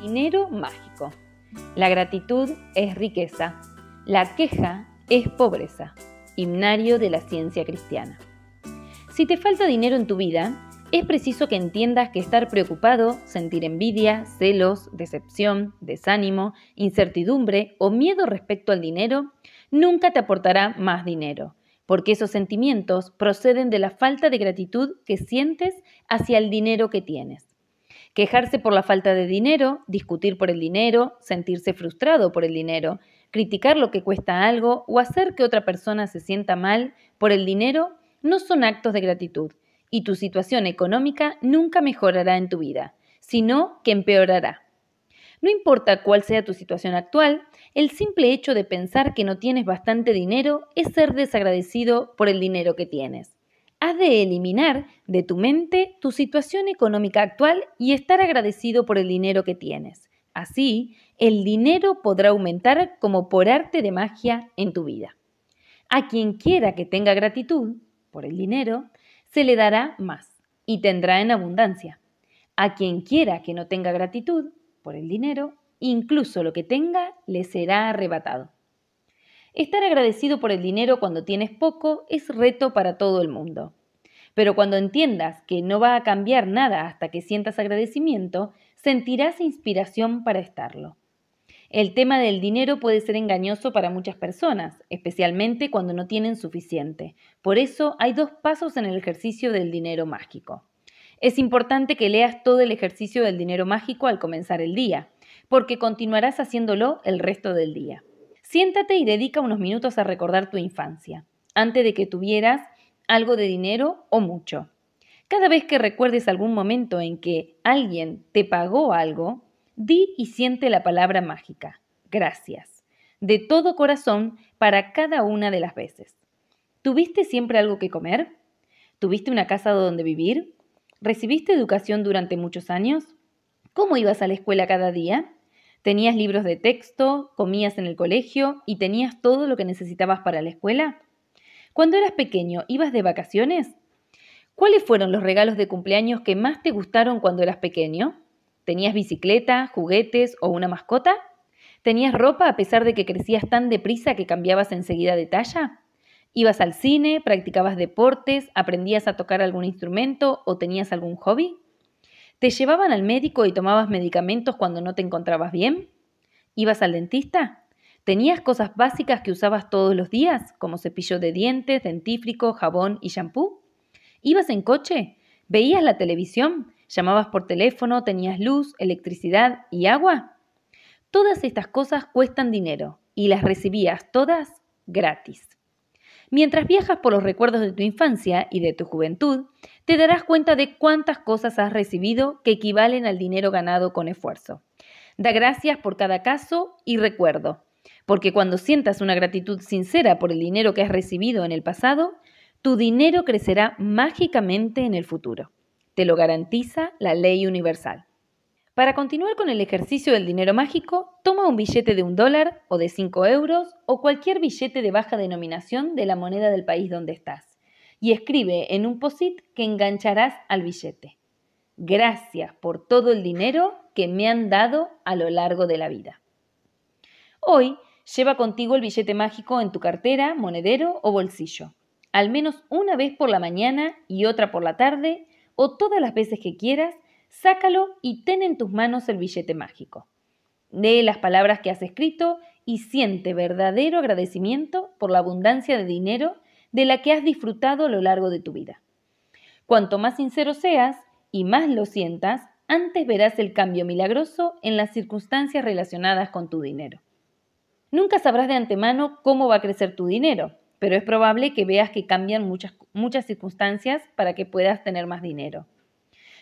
dinero mágico. La gratitud es riqueza, la queja es pobreza. Himnario de la ciencia cristiana. Si te falta dinero en tu vida, es preciso que entiendas que estar preocupado, sentir envidia, celos, decepción, desánimo, incertidumbre o miedo respecto al dinero, nunca te aportará más dinero, porque esos sentimientos proceden de la falta de gratitud que sientes hacia el dinero que tienes. Quejarse por la falta de dinero, discutir por el dinero, sentirse frustrado por el dinero, criticar lo que cuesta algo o hacer que otra persona se sienta mal por el dinero no son actos de gratitud y tu situación económica nunca mejorará en tu vida, sino que empeorará. No importa cuál sea tu situación actual, el simple hecho de pensar que no tienes bastante dinero es ser desagradecido por el dinero que tienes has de eliminar de tu mente tu situación económica actual y estar agradecido por el dinero que tienes. Así, el dinero podrá aumentar como por arte de magia en tu vida. A quien quiera que tenga gratitud por el dinero, se le dará más y tendrá en abundancia. A quien quiera que no tenga gratitud por el dinero, incluso lo que tenga le será arrebatado. Estar agradecido por el dinero cuando tienes poco es reto para todo el mundo. Pero cuando entiendas que no va a cambiar nada hasta que sientas agradecimiento, sentirás inspiración para estarlo. El tema del dinero puede ser engañoso para muchas personas, especialmente cuando no tienen suficiente. Por eso hay dos pasos en el ejercicio del dinero mágico. Es importante que leas todo el ejercicio del dinero mágico al comenzar el día, porque continuarás haciéndolo el resto del día. Siéntate y dedica unos minutos a recordar tu infancia, antes de que tuvieras algo de dinero o mucho. Cada vez que recuerdes algún momento en que alguien te pagó algo, di y siente la palabra mágica, gracias, de todo corazón para cada una de las veces. ¿Tuviste siempre algo que comer? ¿Tuviste una casa donde vivir? ¿Recibiste educación durante muchos años? ¿Cómo ibas a la escuela cada día? ¿Tenías libros de texto? ¿Comías en el colegio? ¿Y tenías todo lo que necesitabas para la escuela? Cuando eras pequeño, ¿ibas de vacaciones? ¿Cuáles fueron los regalos de cumpleaños que más te gustaron cuando eras pequeño? ¿Tenías bicicleta, juguetes o una mascota? ¿Tenías ropa a pesar de que crecías tan deprisa que cambiabas enseguida de talla? ¿Ibas al cine, practicabas deportes, aprendías a tocar algún instrumento o tenías algún hobby? ¿Te llevaban al médico y tomabas medicamentos cuando no te encontrabas bien? ¿Ibas al dentista? ¿Tenías cosas básicas que usabas todos los días, como cepillo de dientes, dentífrico, jabón y shampoo? ¿Ibas en coche? ¿Veías la televisión? ¿Llamabas por teléfono? ¿Tenías luz, electricidad y agua? Todas estas cosas cuestan dinero y las recibías todas gratis. Mientras viajas por los recuerdos de tu infancia y de tu juventud, te darás cuenta de cuántas cosas has recibido que equivalen al dinero ganado con esfuerzo. Da gracias por cada caso y recuerdo, porque cuando sientas una gratitud sincera por el dinero que has recibido en el pasado, tu dinero crecerá mágicamente en el futuro. Te lo garantiza la ley universal. Para continuar con el ejercicio del dinero mágico, toma un billete de un dólar o de 5 euros o cualquier billete de baja denominación de la moneda del país donde estás y escribe en un posit que engancharás al billete. Gracias por todo el dinero que me han dado a lo largo de la vida. Hoy lleva contigo el billete mágico en tu cartera, monedero o bolsillo, al menos una vez por la mañana y otra por la tarde o todas las veces que quieras sácalo y ten en tus manos el billete mágico. Lee las palabras que has escrito y siente verdadero agradecimiento por la abundancia de dinero de la que has disfrutado a lo largo de tu vida. Cuanto más sincero seas y más lo sientas, antes verás el cambio milagroso en las circunstancias relacionadas con tu dinero. Nunca sabrás de antemano cómo va a crecer tu dinero, pero es probable que veas que cambian muchas, muchas circunstancias para que puedas tener más dinero.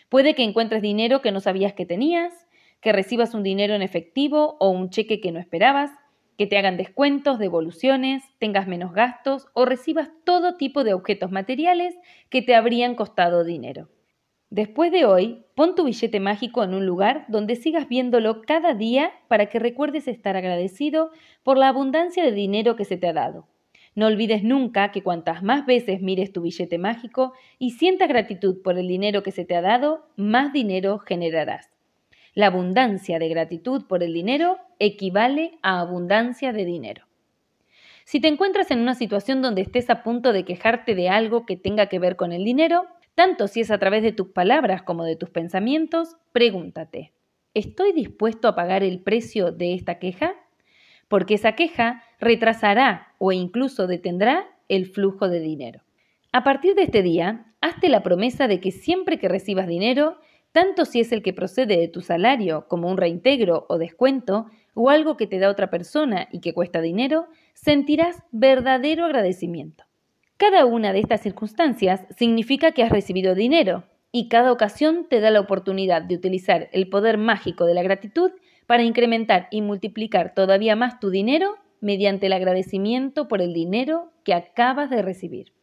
Puede que encuentres dinero que no sabías que tenías, que recibas un dinero en efectivo o un cheque que no esperabas, que te hagan descuentos, devoluciones, tengas menos gastos o recibas todo tipo de objetos materiales que te habrían costado dinero. Después de hoy, pon tu billete mágico en un lugar donde sigas viéndolo cada día para que recuerdes estar agradecido por la abundancia de dinero que se te ha dado. No olvides nunca que cuantas más veces mires tu billete mágico y sientas gratitud por el dinero que se te ha dado, más dinero generarás. La abundancia de gratitud por el dinero equivale a abundancia de dinero. Si te encuentras en una situación donde estés a punto de quejarte de algo que tenga que ver con el dinero, tanto si es a través de tus palabras como de tus pensamientos, pregúntate, ¿estoy dispuesto a pagar el precio de esta queja? porque esa queja retrasará o incluso detendrá el flujo de dinero. A partir de este día, hazte la promesa de que siempre que recibas dinero, tanto si es el que procede de tu salario como un reintegro o descuento, o algo que te da otra persona y que cuesta dinero, sentirás verdadero agradecimiento. Cada una de estas circunstancias significa que has recibido dinero, y cada ocasión te da la oportunidad de utilizar el poder mágico de la gratitud para incrementar y multiplicar todavía más tu dinero mediante el agradecimiento por el dinero que acabas de recibir.